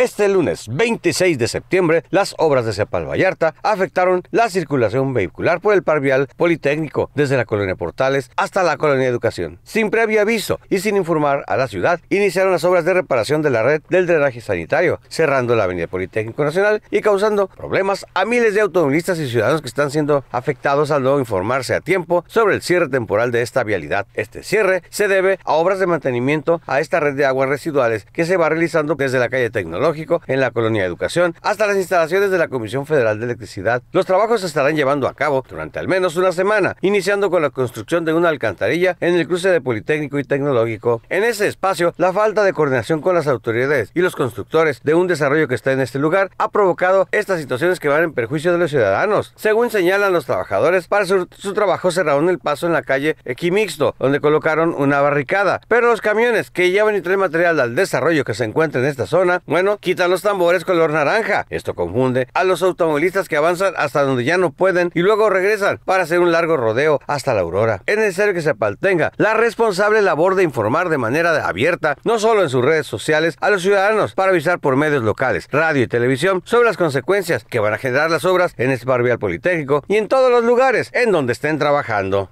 Este lunes 26 de septiembre, las obras de Cepal Vallarta afectaron la circulación vehicular por el parvial politécnico desde la colonia Portales hasta la colonia Educación. Sin previo aviso y sin informar a la ciudad, iniciaron las obras de reparación de la red del drenaje sanitario, cerrando la avenida Politécnico Nacional y causando problemas a miles de automovilistas y ciudadanos que están siendo afectados al no informarse a tiempo sobre el cierre temporal de esta vialidad. Este cierre se debe a obras de mantenimiento a esta red de aguas residuales que se va realizando desde la calle Tecnológica en la Colonia Educación hasta las instalaciones de la Comisión Federal de Electricidad. Los trabajos se estarán llevando a cabo durante al menos una semana, iniciando con la construcción de una alcantarilla en el cruce de Politécnico y Tecnológico. En ese espacio, la falta de coordinación con las autoridades y los constructores de un desarrollo que está en este lugar ha provocado estas situaciones que van en perjuicio de los ciudadanos. Según señalan los trabajadores, para su, trabajo cerraron el paso en la calle Equimixto, donde colocaron una barricada, pero los camiones que llevan y traen material al desarrollo que se encuentra en esta zona, bueno, quitan los tambores color naranja. Esto confunde a los automovilistas que avanzan hasta donde ya no pueden y luego regresan para hacer un largo rodeo hasta la aurora. Es necesario que se paltenga la responsable labor de informar de manera abierta, no solo en sus redes sociales, a los ciudadanos para avisar por medios locales, radio y televisión sobre las consecuencias que van a generar las obras en este barrial politécnico y en todos los lugares en donde estén trabajando.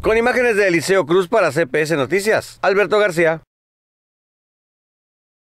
Con imágenes de Eliseo Cruz para CPS Noticias, Alberto García.